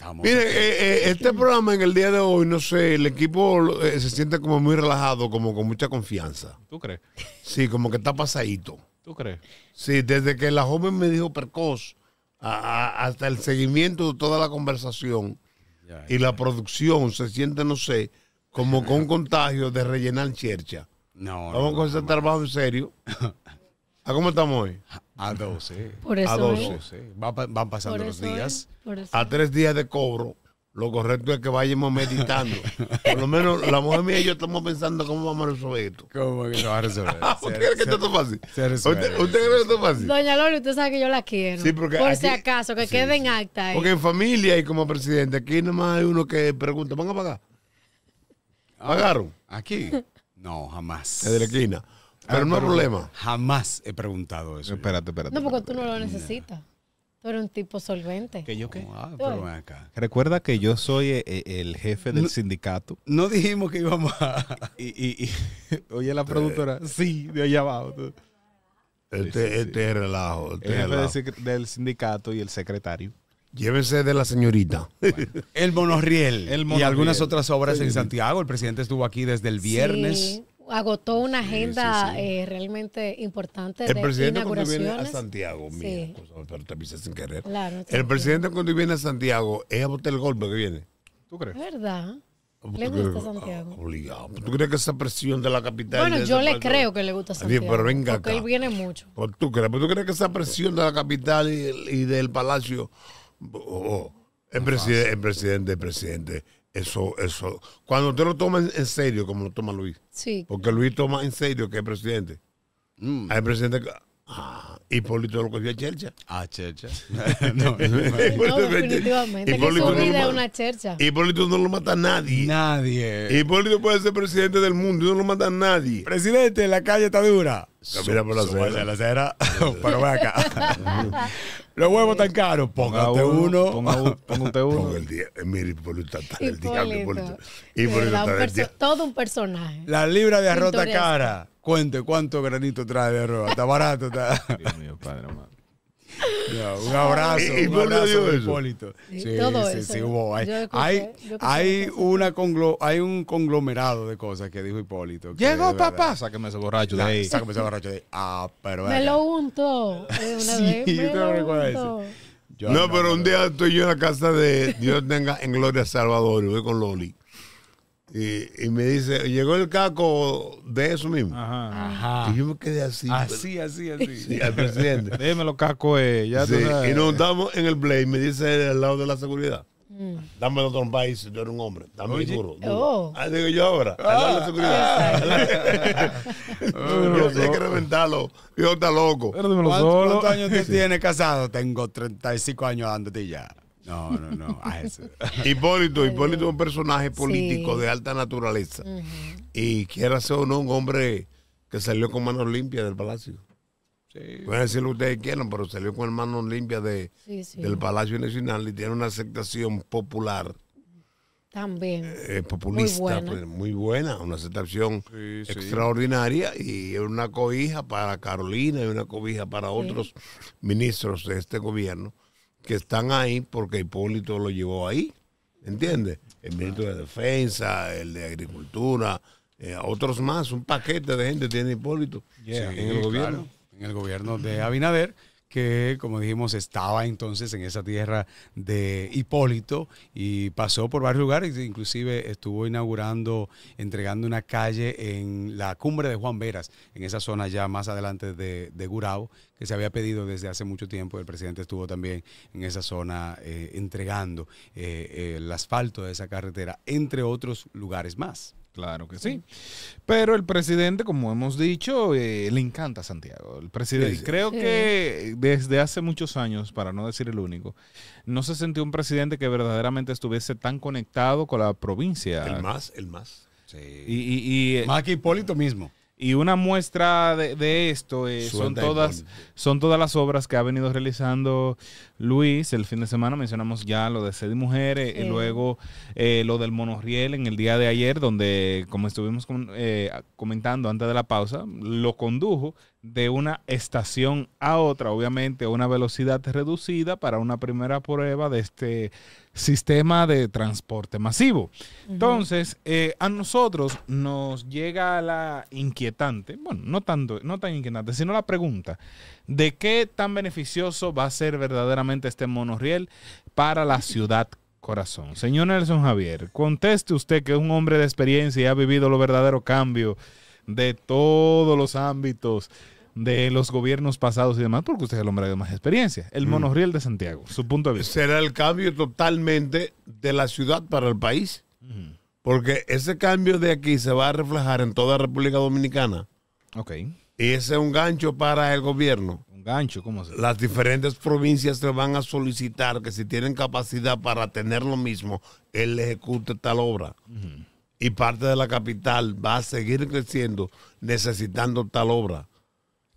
Mire, eh, eh, este programa en el día de hoy, no sé, el equipo eh, se siente como muy relajado, como con mucha confianza. ¿Tú crees? Sí, como que está pasadito. ¿Tú crees? Sí, desde que la joven me dijo percos hasta el seguimiento de toda la conversación y la producción, se siente, no sé, como con contagio de rellenar chercha. No, Vamos a hacer ese trabajo en serio. ¿A cómo estamos hoy? A 12. Por eso a 12. van pasando los días. A tres días de cobro, lo correcto es que vayamos meditando. Por lo menos la mujer mía y yo estamos pensando cómo vamos a resolver esto. ¿Cómo que lo va a resolver? ¿Usted cree que esto es fácil? Se ¿Usted, cree que esto es fácil? Doña Loli, usted sabe que yo la quiero. Por si acaso, que queden quede en acta. Ahí. Porque en familia y como presidente, aquí nomás hay uno que pregunta, ¿van a pagar? Ah, ¿Pagaron? ¿Aquí? No, jamás. de la esquina. Ah, pero no hay problema. Jamás he preguntado eso. Espérate, espérate. No, porque tú no lo necesitas. Tú eres un tipo solvente. ¿Que yo qué? Ah, Recuerda que yo soy eh, eh, el, jefe del sindicato. No dijimos que íbamos a... Y, oye, la productora, eh. sí, de allá abajo. Este, este relajo. Este el jefe Del, sindicato y el secretario. Llévese de la señorita. El monorriel. El monorriel. Y algunas otras obras en Santiago. El presidente estuvo aquí desde el viernes agotó una agenda Eh, realmente importante. El presidente cuando viene a Santiago, mira, pues, pero te pisas sin querer. el presidente cuando viene a Santiago es a botar el golpe que viene. ¿Tú crees? ¿Verdad? Ah, pues, le gusta Santiago. Ah, ¿Tú crees que esa presión de la capital? Bueno, yo le creo que le gusta ah, Santiago. Pero venga acá. Porque él viene mucho. Pues, ¿Tú crees? tú crees que esa presión de la capital y, del palacio? Oh, oh, oh. el presidente, el presidente eso, eso. Cuando usted lo toma en serio, como lo toma Luis. Sí. Porque Luis toma en serio que es presidente. Mm. Hay presidente. Ah, Hipólito lo cogió a Chercha. Ah, Chercha. no, no, definitivamente. no es una chercha. Hipólito no lo mata a nadie. Nadie. Hipólito puede ser presidente del mundo y no lo mata a nadie. Presidente, la calle está dura. mira por la acera. la acera, pero acá. Los huevos tan caros, póngate uno. póngate uno. Ponga el día. Eh, mire, Hipólito está del diablo. Hipólito Todo un personaje. La libra de arroz está cara. Cuente cuánto granito trae de arroz. Está barato. Está. Dios mío, padre, mamá un abrazo. un abrazo Hipólito. todo eso. hubo. Hay, hay, una hay un conglomerado de cosas que dijo Hipólito. Llegó papá, sáqueme ese borracho de ahí. Sáqueme ese borracho de ahí. Ah, pero. Me lo untó. Eh, vez. Me lo recuerdo no, pero un día estoy yo en la casa de Dios tenga en Gloria Salvador, voy con Loli. Y, y, me dice, llegó el caco de eso mismo. Ajá. Ajá. Y yo me quedé así. Así, así, así. Sí, al presidente. Démelo los eh, ya sí, Y nos damos en el play, me dice al lado de la seguridad. Mm. Dame los país si era eres un hombre. Dame mi duro. No. Oh. Ahí digo yo ahora. Al lado de la ah. seguridad. yo sé que Yo está loco. ¿Cuántos, años tú tienes casado? Tengo 35 años de ya. No, no, no. Hipólito, Hipólito es un personaje político de alta naturaleza. Y quiera ser o no un hombre que salió con manos limpias del palacio. Pueden decir ustedes quieran, pero salió con manos limpias de, del Palacio Nacional y tiene una aceptación popular. También. Eh, populista, muy buena. Pues, muy buena una aceptación extraordinaria y una cobija para Carolina y una cobija para otros ministros de este gobierno que están ahí porque Hipólito lo llevó ahí, ¿entiendes? El ministro de Defensa, el de Agricultura, eh, otros más, un paquete de gente tiene Hipólito en el gobierno. en el gobierno de Abinader que, como dijimos, estaba entonces en esa tierra de Hipólito y pasó por varios lugares, inclusive estuvo inaugurando, entregando una calle en la cumbre de Juan Veras, en esa zona ya más adelante de, de que se había pedido desde hace mucho tiempo. El presidente estuvo también en esa zona eh, entregando eh, el asfalto de esa carretera, entre otros lugares más. Claro que sí. Pero el presidente, como hemos dicho, eh, le encanta Santiago. El presidente, creo que desde hace muchos años, para no decir el único, no se sintió un presidente que verdaderamente estuviese tan conectado con la provincia. El más, el más. Sí. Y, eh, más que Hipólito mismo. Y una muestra de, esto eh, son, todas, son todas las obras que ha venido realizando Luis el fin de semana. Mencionamos ya lo de Sed Mujeres y eh, luego eh, lo del monorriel en el día de ayer, donde, como estuvimos comentando antes de la pausa, lo condujo de una estación a otra, obviamente a una velocidad reducida para una primera prueba de este sistema de transporte masivo. Entonces, eh, a nosotros nos llega la inquietante, bueno, no tanto, no tan inquietante, sino la pregunta de qué tan beneficioso va a ser verdaderamente este monorriel para la ciudad corazón. Señor Nelson Javier, conteste usted que es un hombre de experiencia y ha vivido lo verdadero cambio de todos los ámbitos de los gobiernos pasados y demás, porque usted es el hombre de más experiencia. El mm. monorriel de Santiago, su punto de vista. Será el cambio totalmente de la ciudad para el país. Mm. Porque ese cambio de aquí se va a reflejar en toda República Dominicana. Ok. Y ese es un gancho para el gobierno. Un gancho, ¿cómo se Las diferentes provincias se van a solicitar que si tienen capacidad para tener lo mismo, él ejecute tal obra. Y parte de la capital va a seguir creciendo necesitando tal obra.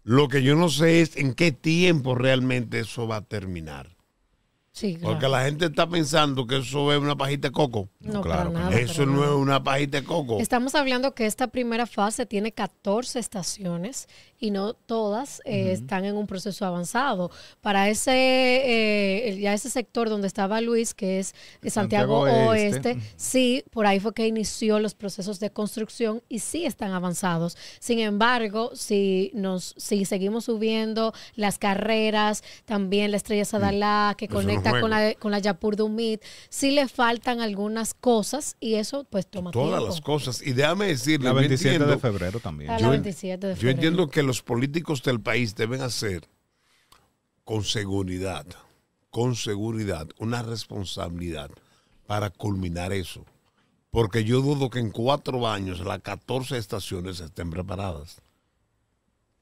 Lo que yo no sé es en qué tiempo realmente eso va a terminar. Sí, Porque la gente está pensando que eso es una pajita de coco. No, claro. eso no es una pajita de coco. Estamos hablando que esta primera fase tiene 14 estaciones y no todas eh, están en un proceso avanzado. Para ese, eh, ese sector donde estaba Luis, que es Santiago, Oeste. sí, por ahí fue que inició los procesos de construcción y sí están avanzados. Sin embargo, si, nos, si seguimos subiendo las carreras, también la Estrella mm, Sadalá, que conecta con la, con la Yapur Dumit, sí le faltan algunas cosas y eso pues toma Todas las cosas. Y déjame decir, la 27 de febrero también. Ah, entiendo que los políticos del país deben hacer con seguridad, con seguridad, una responsabilidad para culminar eso. Porque yo dudo que en cuatro años las 14 estaciones estén preparadas.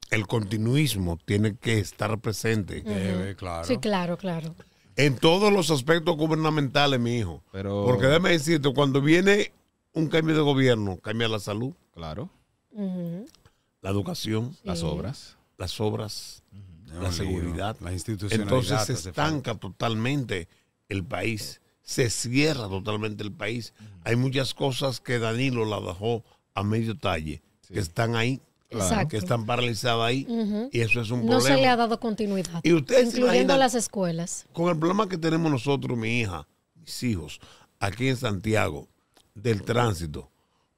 El continuismo tiene que estar presente. claro. Sí, claro, claro. En todos los aspectos gubernamentales, mi hijo. Pero... Porque déjame decirte, cuando viene un cambio de gobierno, cambia la salud. Claro la educación, las obras, las obras, la seguridad, las instituciones. Entonces se estanca totalmente el país, se cierra totalmente el país. Hay muchas cosas que Danilo la dejó a medio talle, que están ahí. que están paralizadas ahí y eso es un problema. No se le ha dado continuidad, y incluyendo las escuelas. Con el problema que tenemos nosotros, mi hija, mis hijos, aquí en Santiago, del tránsito,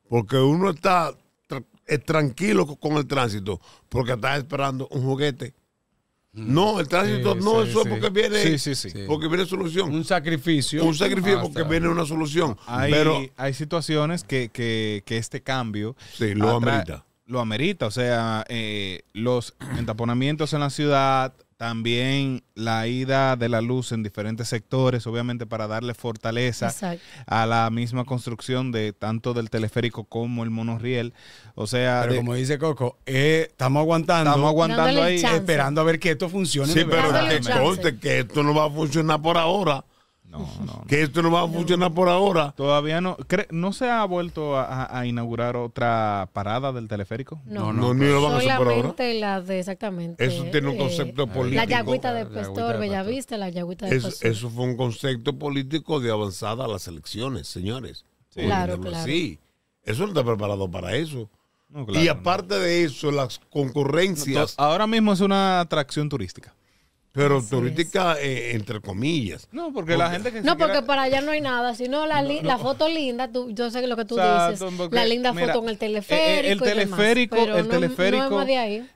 porque uno está tranquilo con el tránsito porque estás esperando un juguete. No, el tránsito no, eso es porque viene, porque viene solución. Un sacrificio. Un sacrificio porque viene una solución. Hay, Pero, hay situaciones que, este cambio lo amerita. Lo amerita, o sea, eh, los entaponamientos en la ciudad, también la ida de la luz en diferentes sectores, obviamente para darle fortaleza a la misma construcción de tanto del teleférico como el monorriel. O sea, pero como dice Coco, eh, estamos aguantando, estamos aguantando ahí, esperando a ver que esto funcione. Sí, pero coste que esto no va a funcionar por ahora. Que esto no va a funcionar por ahora. Todavía no. ¿No se ha vuelto a, inaugurar otra parada del teleférico? No, no, no, lo van a hacer por ahora. la de, exactamente. Eso tiene un eh, concepto político. La yagüita de Pestor, Bellavista, la yagüita de Pestor. Eso fue un concepto político de avanzada a las elecciones, señores. Sí. Claro, claro. Sí, eso no está preparado para eso. y aparte de eso, las concurrencias. ahora mismo es una atracción turística. Pero turística, eh, entre comillas. No, porque, la gente que No, porque para allá no hay nada, sino la, foto linda, yo sé lo que tú dices, la linda foto en eh, eh, el teleférico. el teleférico, el teleférico,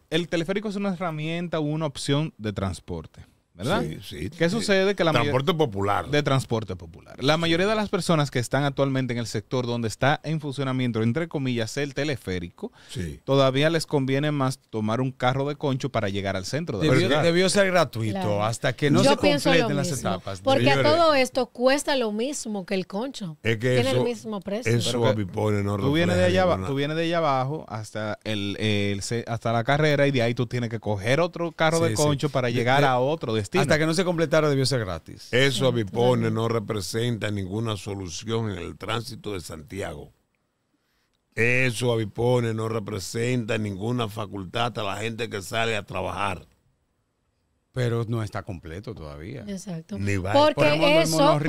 el teleférico es una herramienta, o una opción de transporte. ¿verdad? Sí, sí, ¿Qué sucede? Que la transporte popular. De transporte popular. La mayoría de las personas que están actualmente en el sector donde está en funcionamiento, entre comillas, el teleférico, todavía les conviene más tomar un carro de concho para llegar al centro. De debió, debió ser gratuito hasta que no se completen las etapas. Porque todo esto cuesta lo mismo que el concho. Es que Tiene el mismo precio. tú vienes, de allá, tú vienes de allá abajo hasta, el, hasta la carrera y de ahí tú tienes que coger otro carro de concho para llegar a otro de hasta que no se completara debió ser gratis. Eso, Avipone, no representa ninguna solución en el tránsito de Santiago. Eso, Avipone, no representa ninguna facultad a la gente que sale a trabajar. Pero no está completo todavía. Exacto. Ni va, porque eso, a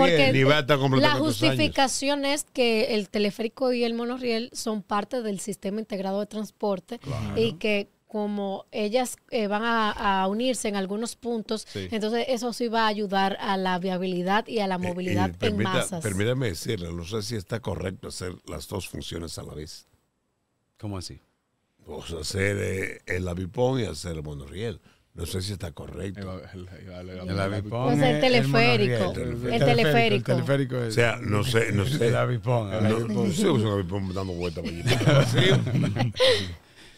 estar completo la justificación es que el teleférico y el monorriel son parte del sistema integrado de transporte y que como ellas eh, van a, unirse en algunos puntos, entonces eso sí va a ayudar a la viabilidad y a la eh, movilidad eh, en masas. Permítame decirle, no sé si está correcto hacer las dos funciones a la vez. ¿Cómo así? Pues hacer el avipón y hacer el monorriel. No sé si está correcto. El, avipón. Pues el teleférico. El teleférico. El teleférico es. O sea, no sé. El avipón. No, es un avipón dando Sí.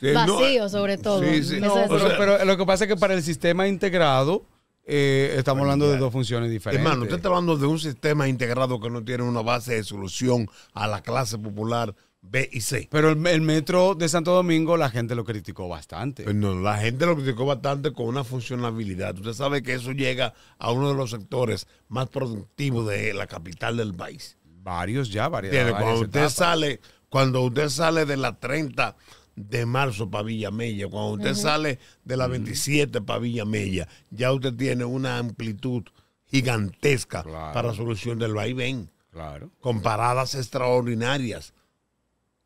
Eh, Vacío, eh, sobre todo. Sí, sí. pero lo que pasa es que para el sistema integrado, eh, estamos hablando de dos funciones diferentes. Hermano, usted está hablando de un sistema integrado que no tiene una base de solución a la clase popular B y C. Pero el, metro de Santo Domingo, la gente lo criticó bastante. Pues la gente lo criticó bastante con una funcionalidad. Usted sabe que eso llega a uno de los sectores más productivos de la capital del país. Varios ya, varias. sale, cuando usted sale de la 30 de marzo para Villa Mella. Cuando usted sale de la 27 para Villa Mella, ya usted tiene una amplitud gigantesca para para solución del vaivén. Claro. Con paradas extraordinarias.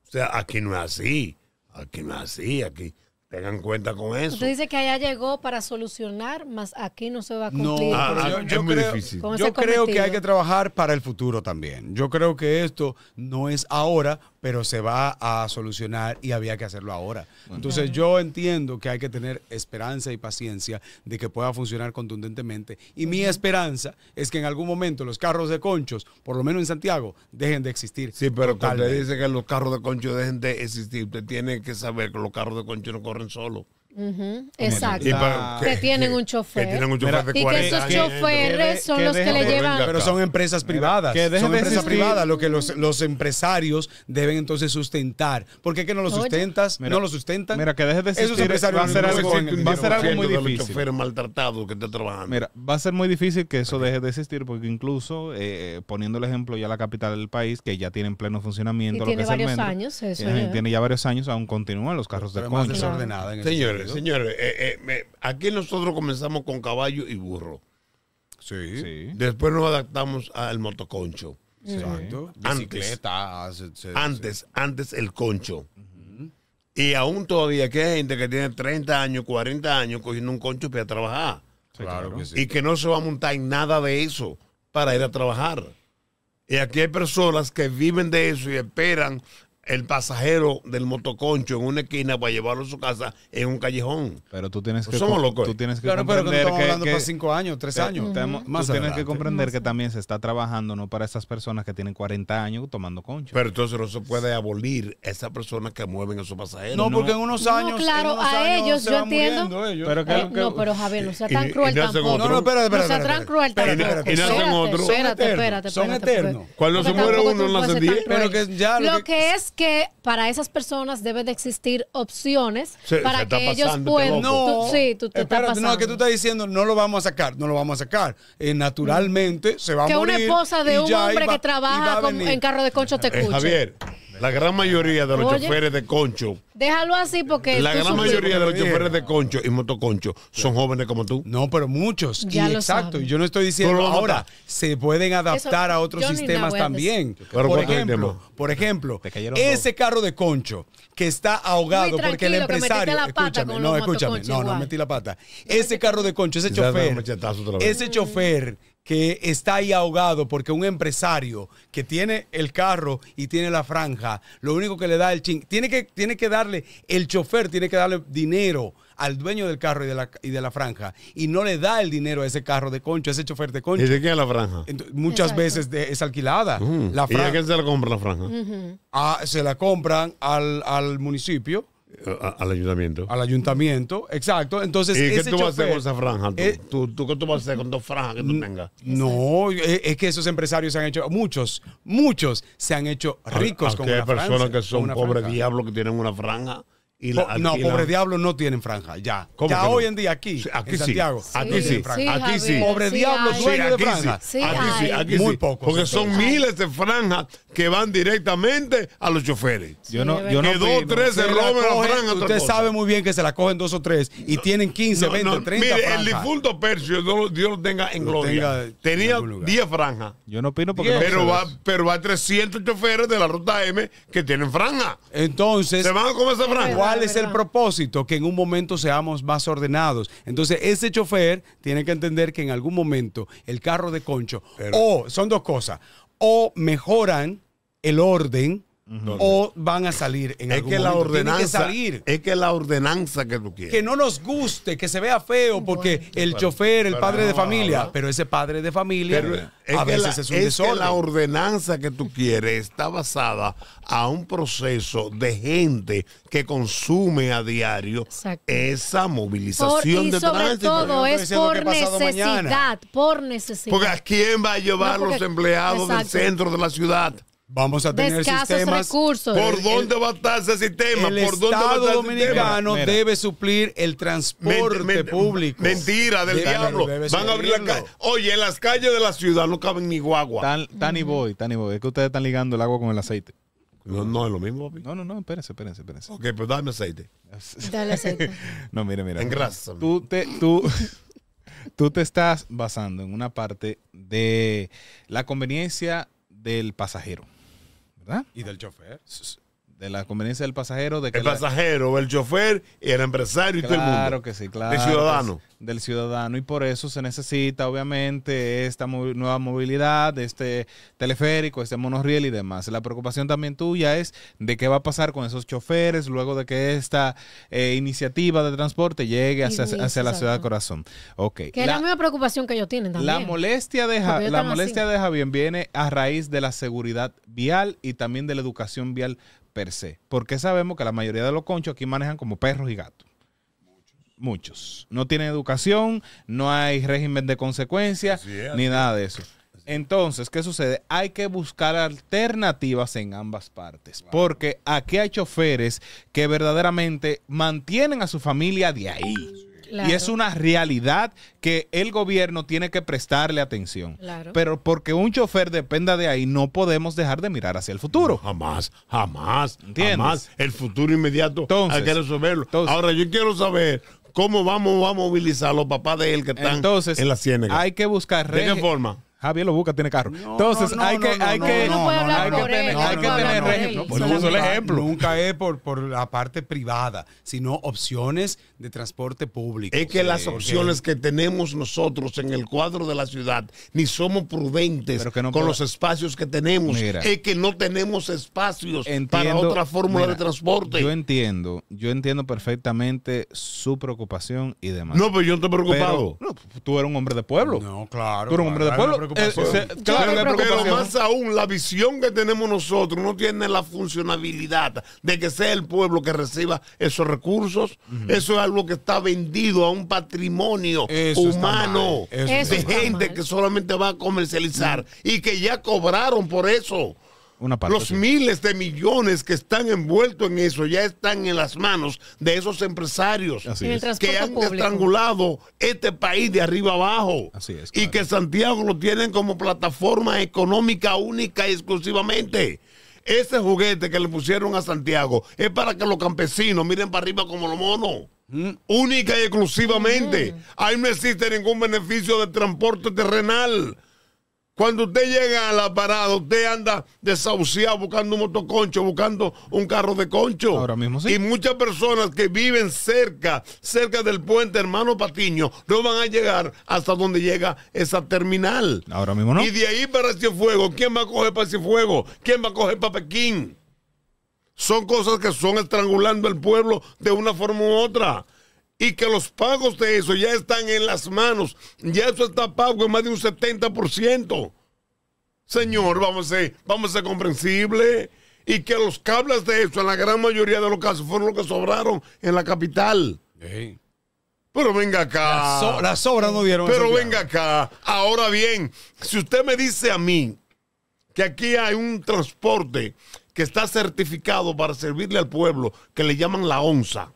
O sea, aquí no es así. Aquí no es así. Aquí Tengan cuenta con eso. Usted dice que allá llegó para solucionar, más aquí no se va a cumplir. No, ah, ah, yo, es muy creo, difícil. Yo creo que hay que trabajar para el futuro también. Yo creo que esto no es ahora, pero se va a solucionar y había que hacerlo ahora. Entonces yo entiendo que hay que tener esperanza y paciencia de que pueda funcionar contundentemente. Y mi esperanza es que en algún momento los carros de conchos, por lo menos en Santiago, dejen de existir. Sí, pero cuando dice que los carros de conchos dejen de existir, usted tiene que saber que los carros de conchos no corren solo. Exacto. que, tienen un chofer. Que tienen un chofer de 40 Y que esos choferes son los que le llevan. Pero son empresas privadas. Que son empresas ser privadas lo que los, los, empresarios deben entonces sustentar. ¿Por qué que no lo sustentas? no los sustentas Mira, que dejes de existir. Va a ser algo, va a ser algo muy difícil. maltratado que está trabajando. Mira, va a ser muy difícil que eso deje de existir porque incluso eh, poniendo el ejemplo ya la capital del país que ya tiene en pleno funcionamiento. tiene varios años eso. Eh, tiene, ya. varios años, aún continúan los carros de coño. Señores, señores, eh, eh, aquí nosotros comenzamos con caballo y burro. Sí. Después nos adaptamos al motoconcho. Antes, antes, el concho. Y aún todavía que hay gente que tiene 30 años, 40 años cogiendo un concho para trabajar. Y que no se va a montar en nada de eso para ir a trabajar. Y aquí hay personas que viven de eso y esperan el pasajero del motoconcho en una esquina para llevarlo a su casa en un callejón. Pero tú tienes pues que, somos locos. Tú tienes que comprender pero estamos que, hablando para cinco años, tres años. tú tienes que comprender que también se está trabajando no para esas personas que tienen 40 años tomando concho. Pero entonces no se puede abolir esas personas que mueven a esos pasajeros. No, porque en unos años. Eh, no, claro, a ellos, yo entiendo. Pero no, pero Javier, no sea tan cruel tampoco. No, no, espérate, espérate. tan cruel Y Espérate, espérate. Son eternos. Cuando se muere uno, no lo diez. Pero que ya. Lo que es que para esas personas deben de existir opciones para que ellos puedan. No, que tú estás diciendo, no lo vamos a sacar, no lo vamos a sacar. Eh, naturalmente se va a morir. Que una esposa de un hombre que trabaja en carro de concho te eh, escuche. Javier, la gran mayoría de los choferes de concho. Déjalo así porque. La gran mayoría de los choferes de concho y motoconcho son jóvenes como tú. No, pero muchos. Ya y exacto. Yo no estoy diciendo ahora. Se pueden adaptar a otros sistemas también. Pero por, ejemplo, por ejemplo, ese carro de concho que está ahogado porque el empresario. La pata escúchame, no, escúchame. No, no metí la pata. Ese carro de concho, ese chofer. Ese chofer que está ahí ahogado porque un empresario que tiene el carro y tiene la franja, lo único que le da el ching, tiene que, tiene que darle, el chofer tiene que darle dinero al dueño del carro y de, la, franja y no le da el dinero a ese carro de concho, a ese chofer de concho. ¿Y de quién la franja? muchas veces es alquilada. la franja. ¿Y se la compra la franja? Ah, se la compran al, al municipio al ayuntamiento. Al ayuntamiento, exacto. Entonces, ¿Y qué tú vas a hacer con esa franja? Eh, ¿Tú, qué tú vas a hacer con dos franjas que tú tengas? No, eh, es, que esos empresarios se han hecho, muchos, muchos se han hecho ricos con una franja. Hay personas que son pobres diablos que tienen una franja no, pobre diablo no tienen franja, ya. Ya hoy en día aquí, aquí en Santiago, aquí sí, aquí sí. Pobre diablo dueño de franja. aquí sí, aquí, sí, muy poco. Porque son miles de franjas que van directamente a los choferes. Yo no, yo no que dos, o tres se roben la franja. Usted sabe muy bien que se la cogen dos o tres y tienen 15, 20, 30 Mire, el difunto Percio, Dios lo tenga en gloria, tenía 10 franjas. Yo no opino porque pero va Pero va 300 choferes de la ruta M que tienen franja. Entonces. Se van a comer esa franja. ¿Cuál es, el propósito? Que en un momento seamos más ordenados. Entonces, ese chofer tiene que entender que en algún momento el carro de concho, o son dos cosas, o mejoran el orden, o van a salir en es que la ordenanza que es que la ordenanza que tú quieres que no nos guste que se vea feo porque el chofer el padre de familia pero ese padre de familia a veces es que la ordenanza que tú quieres está basada a un proceso de gente que consume a diario esa movilización y de sobre todo es por necesidad por necesidad porque a quién va a llevar los empleados del centro de la ciudad Vamos a tener sistemas. ¿Por dónde va a estar ese sistema? El ¿Por dónde Estado dominicano debe suplir el transporte público. Mentira del diablo. Van a abrir la calle. Oye, en las calles de la ciudad no caben ni guagua. Tani boy, Tani voy, voy. Es que ustedes están ligando el agua con el aceite. No, es lo mismo, No, no, no, espérense, espérense, espérense. Ok, pues dame aceite. Dale aceite. no, mire, mire, Engrasa. Tú te, tú, tú te estás basando en una parte de la conveniencia del pasajero. ¿verdad? Y del chofer de la conveniencia del pasajero. De que el pasajero, el chofer, el empresario y todo el mundo. Claro que sí, claro. Del ciudadano. Del ciudadano. Y por eso se necesita, obviamente, esta nueva movilidad, este teleférico, este monorriel y demás. La preocupación también tuya es de qué va a pasar con esos choferes luego de que esta eh, iniciativa de transporte llegue hacia, la ciudad de corazón. Ok. Que es la misma preocupación que ellos tienen también. La molestia de, la molestia de Javier viene a raíz de la seguridad vial y también de la educación vial per se. Porque sabemos que la mayoría de los conchos aquí manejan como perros y gatos. Muchos. No tienen educación, no hay régimen de consecuencias, ni nada de eso. Entonces, ¿qué sucede? Hay que buscar alternativas en ambas partes, porque aquí hay choferes que verdaderamente mantienen a su familia de ahí. Y es una realidad que el gobierno tiene que prestarle atención. Pero porque un chofer dependa de ahí, no podemos dejar de mirar hacia el futuro. jamás, jamás, ¿Entiendes? jamás. El futuro inmediato hay que resolverlo. Ahora yo quiero saber cómo vamos, a movilizar a los papás de él que están en la ciénaga. Hay que buscar... ¿De qué forma? Javier lo busca, tiene carro. Entonces, hay que, hay que, hay que tener ejemplo. Nunca es por, por la parte privada, sino opciones de transporte público. Es que las opciones que tenemos nosotros en el cuadro de la ciudad, ni somos prudentes con los espacios que tenemos. es que no tenemos espacios para otra fórmula de transporte. Yo entiendo, yo entiendo perfectamente su preocupación y demás. No, pero yo no estoy preocupado. tú eres un hombre de pueblo. No, claro. Tú eres un hombre de pueblo eh, Pero más aún, la visión que tenemos nosotros no tiene la funcionalidad de que sea el pueblo que reciba esos recursos. Eso es algo que está vendido a un patrimonio humano de gente que solamente va a comercializar y que ya cobraron por eso. Los miles de millones que están envueltos en eso ya están en las manos de esos empresarios que han estrangulado este país de arriba abajo. Y que Santiago lo tienen como plataforma económica única y exclusivamente. Ese juguete que le pusieron a Santiago es para que los campesinos miren para arriba como los monos. Mm. Única y exclusivamente. Mm. Ahí no existe ningún beneficio de transporte terrenal. Cuando usted llega a la parada, usted anda desahuciado buscando un motoconcho, buscando un carro de concho. Ahora mismo sí. Y muchas personas que viven cerca, cerca del puente Hermano Patiño, no van a llegar hasta donde llega esa terminal. Ahora mismo no. Y de ahí para fuego, ¿quién va a coger para fuego? ¿Quién va a coger para Pekín? Son cosas que son estrangulando el pueblo de una forma u otra y que los pagos de eso ya están en las manos. Ya eso está pago en más de un 70%. Señor, vamos a ser, vamos a comprensible. Y que los cables de eso, en la gran mayoría de los casos, fueron los que sobraron en la capital. Pero venga acá. Las sobras no dieron. Pero venga acá. Ahora bien, si usted me dice a mí que aquí hay un transporte que está certificado para servirle al pueblo, que le llaman la onza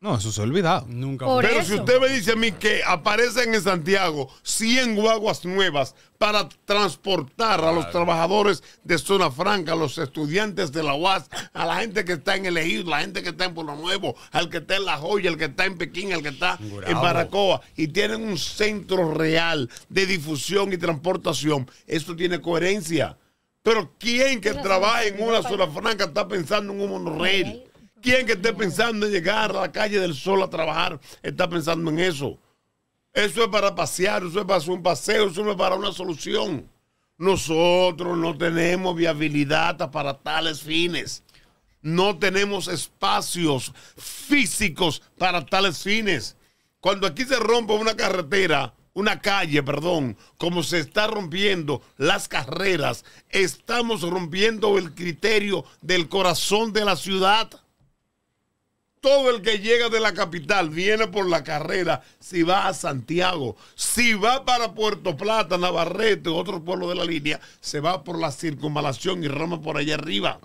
no, eso se ha olvidado. Nunca. Pero si usted me dice a mí que aparecen en Santiago 100 guaguas nuevas para transportar a los trabajadores de Zona Franca, a los estudiantes de la UAS, a la gente que está en el a la gente que está en Pueblo Nuevo, al que está en La Joya, al que está en Pekín, al que está en Baracoa, y tienen un centro real de difusión y transportación. Eso tiene coherencia. Pero ¿quién que trabaja en una Zona Franca está pensando en un monorriel. ¿Quién que esté pensando en llegar a la calle del sol a trabajar está pensando en eso? Eso es para pasear, eso es para hacer un paseo, eso no es para una solución. Nosotros no tenemos viabilidad para tales fines. No tenemos espacios físicos para tales fines. Cuando aquí se rompe una carretera, una calle, perdón, como se está rompiendo las carreras, estamos rompiendo el criterio del corazón de la ciudad. Todo el que llega de la capital viene por la carrera si va a Santiago, si va para Puerto Plata, Navarrete, Otro pueblo de la línea, se va por la circunvalación y roma por allá arriba.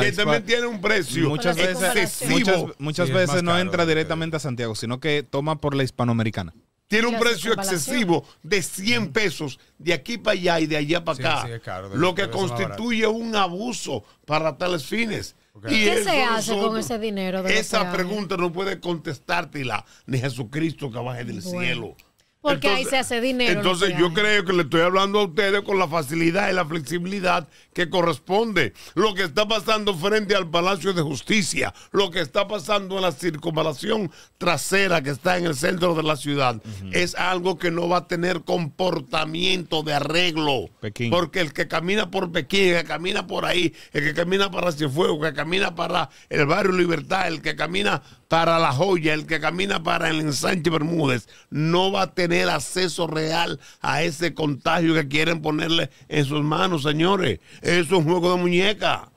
que también tiene un precio Excesivo muchas, veces no entra directamente a Santiago, sino que toma por la hispanoamericana tiene un precio excesivo de 100 pesos de aquí para allá y de allá para acá, lo que constituye un abuso para tales fines. ¿Y ¿Qué se hace con ese dinero? esa pregunta no puede contestártela ni Jesucristo que baje del cielo. Porque ahí se hace dinero. Entonces yo creo que le estoy hablando a ustedes con la facilidad y la flexibilidad que corresponde. Lo que está pasando frente al Palacio de Justicia, lo que está pasando en la circunvalación trasera que está en el centro de la ciudad, es algo que no va a tener comportamiento de arreglo. Porque el que camina por Pekín, el que camina por ahí, el que camina para Cienfuegos, el que camina para el barrio Libertad, el que camina para la joya, el que camina para el ensanche Bermúdez, no va a tener acceso real a ese contagio que quieren ponerle en sus manos, señores. Eso es un juego de muñeca.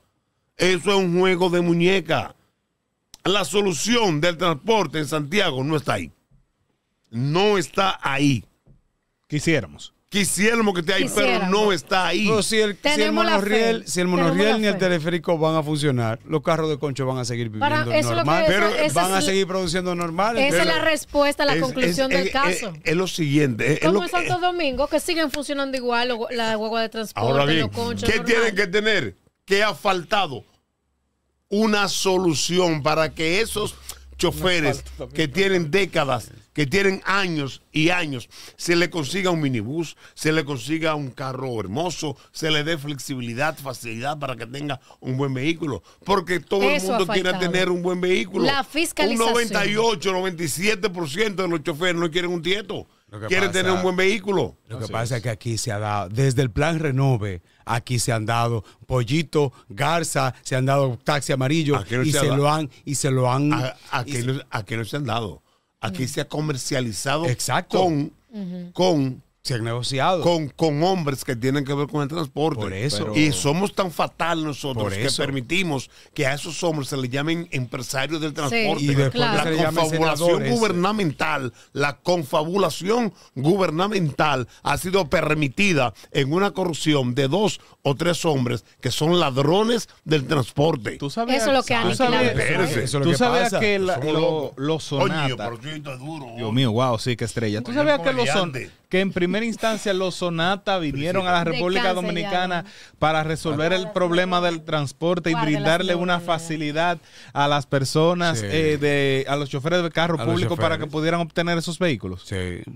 Eso es un juego de muñeca. La solución del transporte en Santiago no está ahí. No está ahí. Quisiéramos. Quisiéramos que esté ahí, pero no está ahí. si el, si el monorriel, el ni el teleférico van a funcionar, los carros de concho van a seguir viviendo normal. pero van a seguir produciendo normal. Esa es la respuesta la conclusión del caso. Es, lo siguiente. Como en Santo Domingo, que siguen funcionando igual la de transporte, los conchos. ¿Qué tienen que tener? ¿Qué ha faltado? Una solución para que esos choferes que tienen décadas que tienen años y años, se le consiga un minibús, se le consiga un carro hermoso, se le dé flexibilidad, facilidad para que tenga un buen vehículo. Porque todo el mundo quiere tener un buen vehículo. La fiscalización. Un 98, 97% de los choferes no quieren un tieto. Quieren tener un buen vehículo. Lo que pasa es. que aquí se ha dado, desde el plan Renove, aquí se han dado pollito, garza, se han dado taxi amarillo y, se, lo han, y se lo han. no se han dado aquí se ha comercializado con, con se han negociado. Con, con hombres que tienen que ver con el transporte. eso. Y somos tan fatal nosotros que permitimos que a esos hombres se les llamen empresarios del transporte. y La confabulación eh. gubernamental, la confabulación gubernamental ha sido permitida en una corrupción de dos o tres hombres que son ladrones del transporte. eso es lo que han Tú sabes que los sonata Oye, pero duro. Dios mío, wow, sí, qué estrella. Tú sabes que lo son que en primera instancia los Sonata vinieron a la República Dominicana para resolver el problema del transporte y brindarle una facilidad a las personas, eh, de, a los choferes de carro público para que pudieran obtener esos vehículos.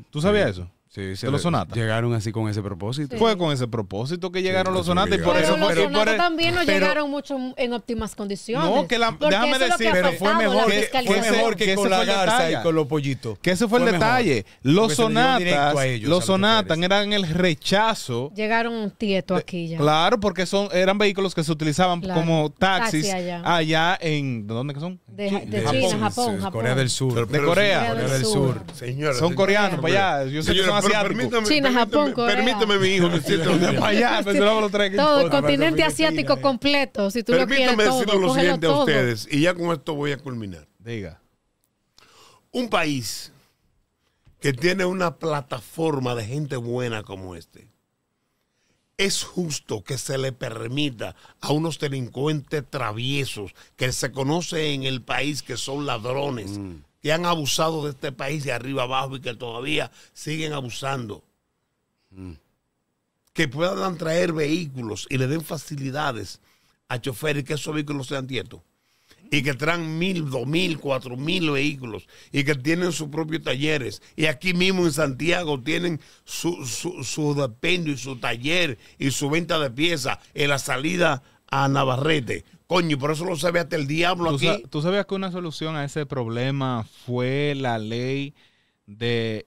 ¿Tú sabías eso? Sí, se los sonatas. Llegaron así con ese propósito. Fue con ese propósito que llegaron los sonatas. Y por pero los sonatas e- también no llegaron mucho en óptimas condiciones. No, que déjame decir, pero fue mejor que, mejor que, con la garza y con los pollitos. Que ese fue, el detalle. Los sonatas, los sonatas eran el rechazo. Llegaron tieto aquí ya. Claro, porque son, eran vehículos que se utilizaban como taxis allá. en ¿dónde que son? De, China, Japón, Japón, Corea del Sur. De Corea. del Sur. Son coreanos para allá. Yo sé China, Japón, Permíteme, mi hijo, que Todo el continente asiático completo, si tú lo lo siguiente a ustedes, y ya con esto voy a culminar. Diga. Un país que tiene una plataforma de gente buena como este, es justo que se le permita a unos delincuentes traviesos que se conocen en el país que son ladrones, mm que han abusado de este país de arriba abajo y que todavía siguen abusando. Mm. Que puedan traer vehículos y le den facilidades a choferes que esos vehículos sean quietos. Y que traen mil, dos mil, cuatro mil vehículos y que tienen sus propios talleres. Y aquí mismo en Santiago tienen su, su, su dependio y su taller y su venta de piezas en la salida a Navarrete. Coño, por eso lo sabe hasta el diablo ¿Tú aquí. sabías que una solución a ese problema fue la ley de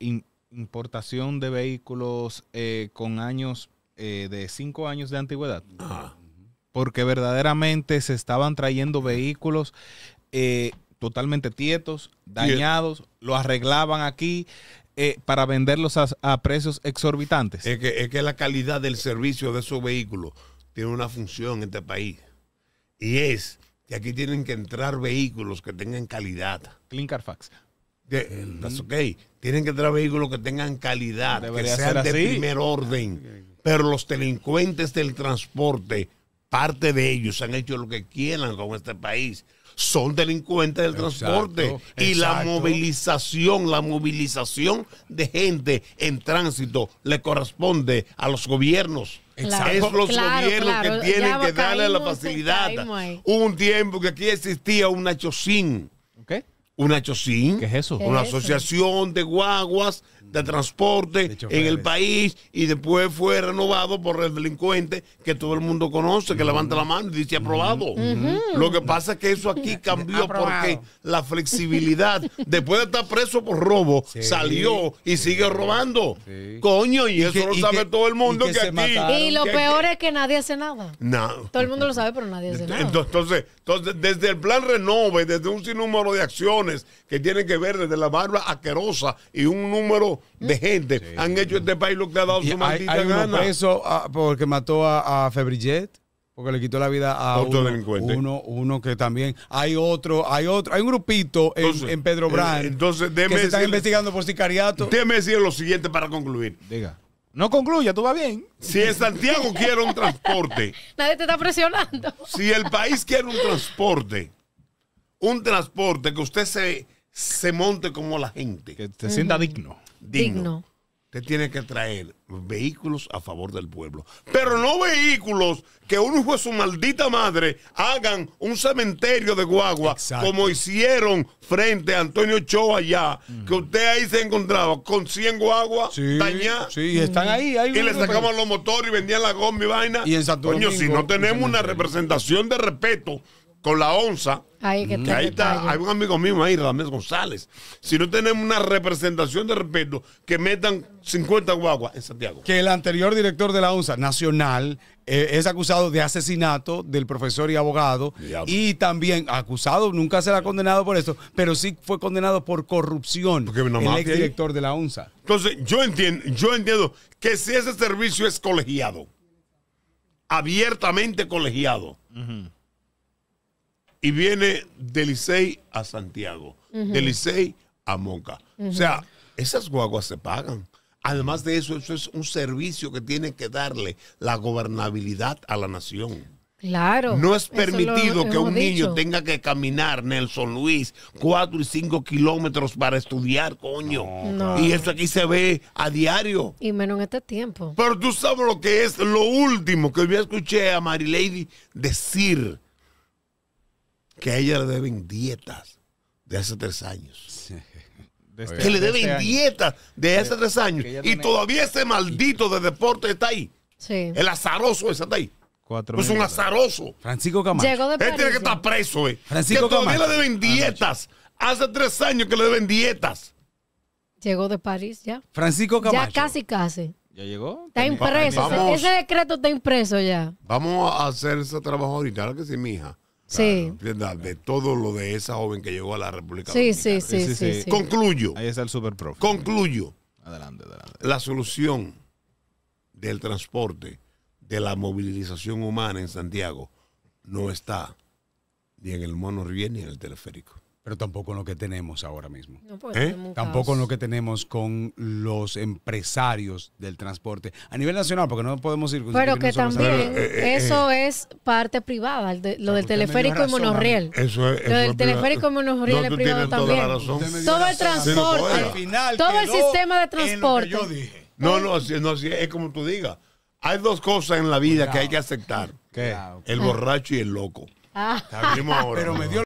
importación de vehículos eh, con años eh, de cinco años de antigüedad? Porque verdaderamente se estaban trayendo vehículos eh, totalmente tietos, dañados, lo arreglaban aquí. para venderlos a, a precios exorbitantes. Es que, es que, la calidad del servicio de esos vehículos tiene una función en este país y es que aquí tienen que entrar vehículos que tengan calidad. Clean Carfax. okay. Tienen que entrar vehículos que tengan calidad, que sean de primer orden. Pero los delincuentes del transporte, parte de ellos han hecho lo que quieran con este país. Son delincuentes del transporte. Y la movilización, la movilización de gente en tránsito le corresponde a los gobiernos es los gobiernos que tienen que darle la facilidad. Hubo un tiempo que aquí existía una chocín. ¿Qué? Una chocín. ¿Qué es eso? una asociación de guaguas de transporte en el país y después fue renovado por el delincuente que todo el mundo conoce, que levanta la mano y dice aprobado. Lo que pasa es que eso aquí cambió porque la flexibilidad, después de estar preso por robo, salió y sigue robando. Coño, y, eso lo sabe todo el mundo que, aquí. Y lo peor es que nadie hace nada. Todo el mundo lo sabe, pero nadie hace nada. Entonces, desde el plan Renove, desde un sinnúmero de acciones que tienen que ver desde la barba asquerosa y un número de gente han hecho este país lo que ha dado su maldita hay, gana. Ah, porque mató a, Febrillet. Porque le quitó la vida a uno, Uno, que también. Hay otro, hay otro, hay un grupito en, Pedro eh, Brand. Entonces, déjeme que están investigando por sicariato. Déjeme decir lo siguiente para concluir. Diga. No concluya, tú vas bien. Si en Santiago quiere un transporte. Nadie te está presionando. Si el país quiere un transporte, un transporte que usted se, se monte como la gente. Que se sienta digno digno. Usted tiene que traer vehículos a favor del pueblo. Pero no vehículos que uno hijo de su maldita madre hagan un cementerio de guagua como hicieron frente a Antonio Choa allá, que usted ahí se encontraba con 100 guagua sí, dañadas. están ahí. y le sacaban los motores y vendían la goma y vaina. Y Coño, si no tenemos una representación de respeto con la onza. Ahí, que mm. ahí está, hay un amigo mío ahí, Ramés González. Si no tenemos una representación de respeto, que metan 50 guaguas en Santiago. Que el anterior director de la ONSA nacional eh, es acusado de asesinato del profesor y abogado. Y también acusado, nunca será condenado por eso, pero sí fue condenado por corrupción. Porque el ex director de la ONSA. Entonces, yo entiendo, yo entiendo que si ese servicio es colegiado, abiertamente colegiado y viene de Licey a Santiago, del a Moca. O sea, esas guaguas se pagan. Además de eso, eso es un servicio que tiene que darle la gobernabilidad a la nación. Claro. No es permitido que un niño tenga que caminar, Nelson Luis, cuatro y cinco kilómetros para estudiar, coño. Y eso aquí se ve a diario. Y menos en este tiempo. Pero tú sabes lo que es lo último que yo escuché a Marilady decir que ella le deben dietas de hace tres años. Este que le deben este dietas de hace tres años. Y todavía ese maldito de deporte está ahí. Sí. El azaroso ese está ahí. Cuatro pues un azaroso. Francisco Camacho. Él este tiene que estar preso, eh. Francisco que todavía le deben dietas. Hace tres años que le deben dietas. Llegó de París ya. Francisco Camacho. Ya casi, casi. ¿Ya llegó? Está impreso. ese decreto está impreso ya. Vamos a hacer ese trabajo ahorita, Ahora que sí, mija. Sí. de todo lo de esa joven que llegó a la República sí, Sí sí, sí, Concluyo. Ahí está el super Concluyo. Adelante, adelante. La solución del transporte, de la movilización humana en Santiago, no está ni en el mono Rivier ni en el teleférico. Pero tampoco en lo que tenemos ahora mismo. Pues, ¿Eh? Tampoco lo que tenemos con los empresarios del transporte. A nivel nacional, porque no podemos ir... Pero que también eh, eh, eso es parte privada, lo del teleférico y monorriel. lo del teleférico y monorriel es privado también. Todo el transporte, todo el sistema de transporte. No, no, es como tú digas. Hay dos cosas en la vida que hay que aceptar. El borracho y el loco. Ah. pero me dio